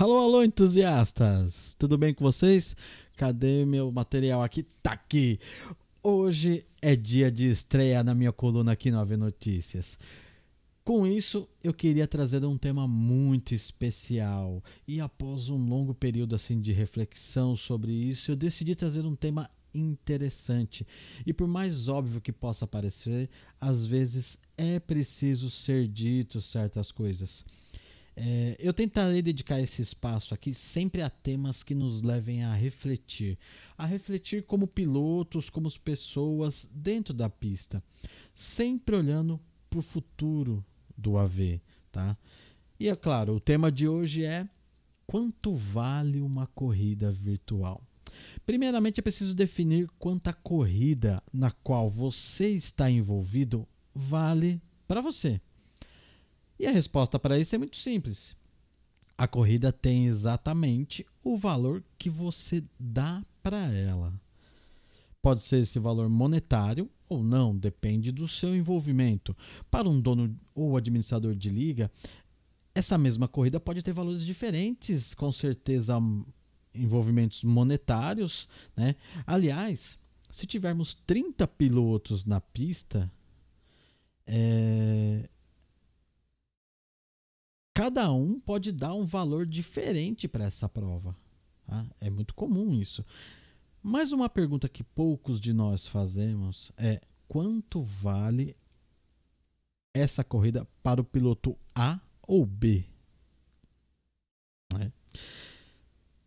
Alô, alô, entusiastas! Tudo bem com vocês? Cadê meu material aqui? Tá aqui! Hoje é dia de estreia na minha coluna aqui no AV Notícias. Com isso, eu queria trazer um tema muito especial. E após um longo período assim de reflexão sobre isso, eu decidi trazer um tema interessante. E por mais óbvio que possa parecer, às vezes é preciso ser dito certas coisas. É, eu tentarei dedicar esse espaço aqui sempre a temas que nos levem a refletir. A refletir como pilotos, como pessoas dentro da pista. Sempre olhando para o futuro do AV, tá? E é claro, o tema de hoje é quanto vale uma corrida virtual? Primeiramente, é preciso definir quanto a corrida na qual você está envolvido vale para você. E a resposta para isso é muito simples. A corrida tem exatamente o valor que você dá para ela. Pode ser esse valor monetário ou não, depende do seu envolvimento. Para um dono ou administrador de liga, essa mesma corrida pode ter valores diferentes, com certeza hum, envolvimentos monetários, né? Aliás, se tivermos 30 pilotos na pista, é, cada um pode dar um valor diferente para essa prova. Tá? É muito comum isso. Mas uma pergunta que poucos de nós fazemos é: quanto vale essa corrida para o piloto A ou B? Né?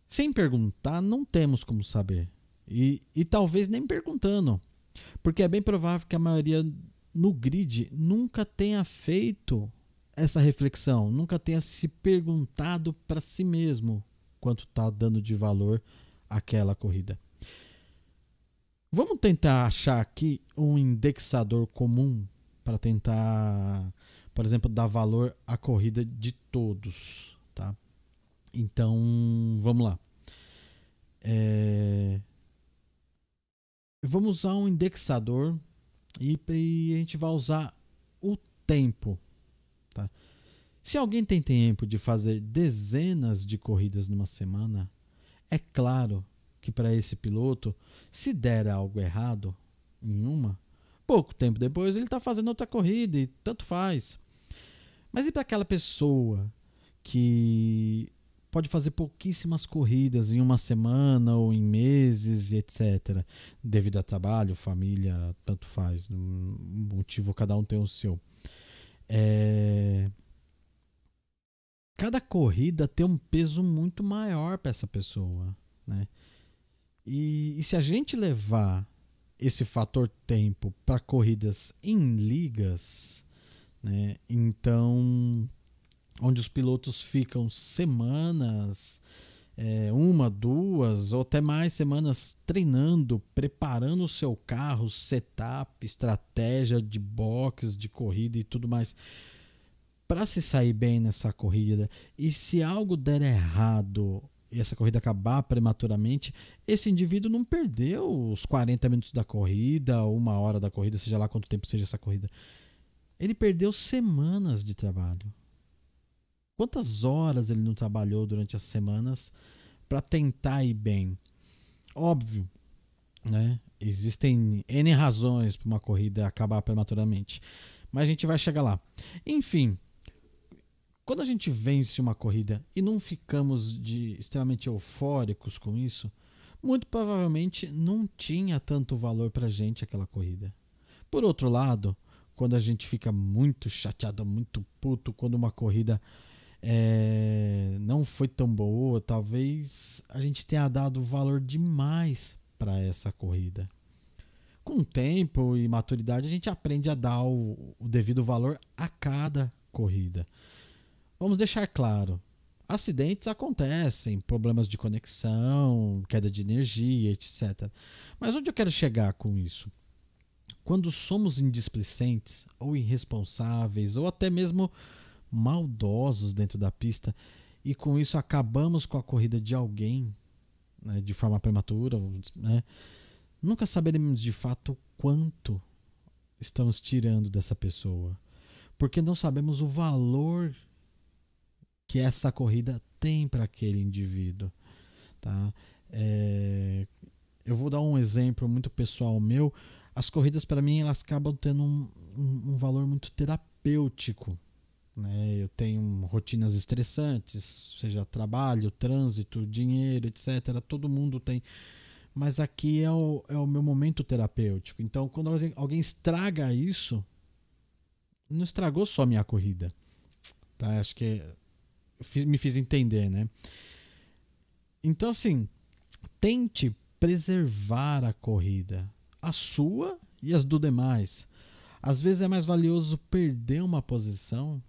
Sem perguntar, não temos como saber. E, e talvez nem perguntando. Porque é bem provável que a maioria no grid nunca tenha feito essa reflexão, nunca tenha se perguntado para si mesmo quanto está dando de valor aquela corrida. Vamos tentar achar aqui um indexador comum para tentar, por exemplo, dar valor à corrida de todos, tá? Então, vamos lá. É... Vamos usar um indexador e, e a gente vai usar o tempo, se alguém tem tempo de fazer dezenas de corridas numa semana, é claro que para esse piloto, se der algo errado em uma, pouco tempo depois ele está fazendo outra corrida e tanto faz. Mas e para aquela pessoa que pode fazer pouquíssimas corridas em uma semana ou em meses, etc. Devido a trabalho, família, tanto faz. motivo cada um tem o seu. É cada corrida tem um peso muito maior para essa pessoa, né? E, e se a gente levar esse fator tempo para corridas em ligas, né? Então, onde os pilotos ficam semanas, é, uma, duas ou até mais semanas treinando, preparando o seu carro, setup, estratégia de box, de corrida e tudo mais para se sair bem nessa corrida e se algo der errado e essa corrida acabar prematuramente, esse indivíduo não perdeu os 40 minutos da corrida, uma hora da corrida, seja lá quanto tempo seja essa corrida. Ele perdeu semanas de trabalho. Quantas horas ele não trabalhou durante as semanas para tentar ir bem? Óbvio, né? Existem N razões para uma corrida acabar prematuramente mas a gente vai chegar lá. Enfim, quando a gente vence uma corrida e não ficamos de extremamente eufóricos com isso, muito provavelmente não tinha tanto valor para gente aquela corrida. Por outro lado, quando a gente fica muito chateado, muito puto, quando uma corrida é, não foi tão boa, talvez a gente tenha dado valor demais para essa corrida. Com o tempo e maturidade, a gente aprende a dar o, o devido valor a cada corrida. Vamos deixar claro: acidentes acontecem, problemas de conexão, queda de energia, etc. Mas onde eu quero chegar com isso? Quando somos indisplicentes ou irresponsáveis ou até mesmo maldosos dentro da pista e com isso acabamos com a corrida de alguém né, de forma prematura, né, nunca saberemos de fato quanto estamos tirando dessa pessoa, porque não sabemos o valor que essa corrida tem para aquele indivíduo. Tá? É, eu vou dar um exemplo muito pessoal meu. As corridas, para mim, elas acabam tendo um, um, um valor muito terapêutico. Né? Eu tenho rotinas estressantes, seja trabalho, trânsito, dinheiro, etc. Todo mundo tem. Mas aqui é o, é o meu momento terapêutico. Então, quando alguém, alguém estraga isso, não estragou só minha corrida. Tá? Acho que me fiz entender, né? Então, assim, tente preservar a corrida, a sua e as do demais. Às vezes é mais valioso perder uma posição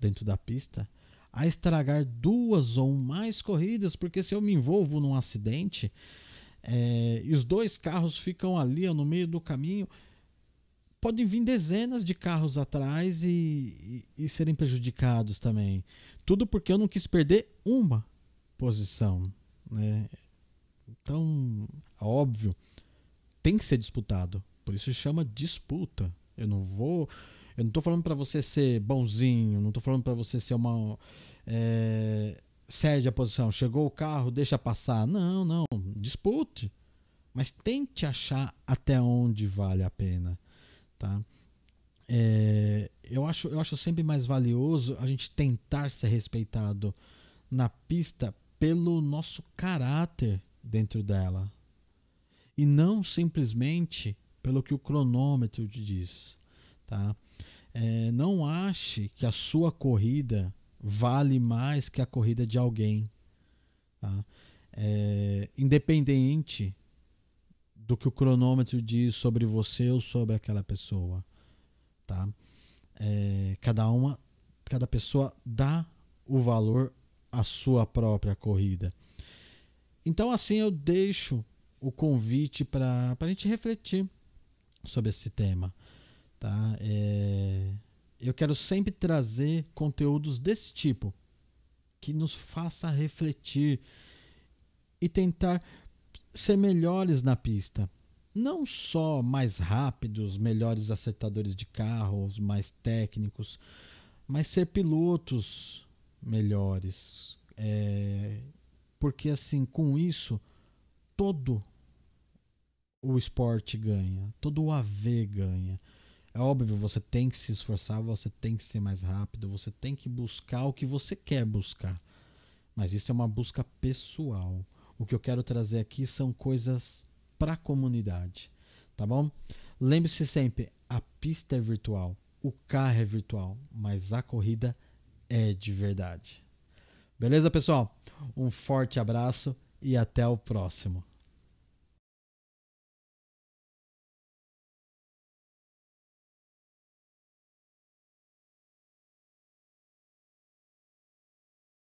dentro da pista a estragar duas ou mais corridas, porque se eu me envolvo num acidente é, e os dois carros ficam ali no meio do caminho, podem vir dezenas de carros atrás e, e, e serem prejudicados também. Tudo porque eu não quis perder uma posição. Né? Então, é óbvio, tem que ser disputado. Por isso chama disputa. Eu não vou. Eu não tô falando para você ser bonzinho, não tô falando para você ser uma. É, cede a posição, chegou o carro, deixa passar. Não, não. Dispute. Mas tente achar até onde vale a pena. É, eu, acho, eu acho sempre mais valioso a gente tentar ser respeitado na pista pelo nosso caráter dentro dela e não simplesmente pelo que o cronômetro te diz, tá? É, não ache que a sua corrida vale mais que a corrida de alguém, tá? É, independente do que o cronômetro diz sobre você ou sobre aquela pessoa tá? É, cada uma, cada pessoa dá o valor à sua própria corrida. Então, assim, eu deixo o convite para a gente refletir sobre esse tema, tá? É, eu quero sempre trazer conteúdos desse tipo que nos faça refletir e tentar ser melhores na pista não só mais rápidos, melhores acertadores de carros, mais técnicos, mas ser pilotos melhores. É, porque assim, com isso, todo o esporte ganha, todo o AV ganha. É óbvio, você tem que se esforçar, você tem que ser mais rápido, você tem que buscar o que você quer buscar. Mas isso é uma busca pessoal. O que eu quero trazer aqui são coisas para a comunidade, tá bom? Lembre-se sempre, a pista é virtual, o carro é virtual, mas a corrida é de verdade. Beleza, pessoal? Um forte abraço e até o próximo.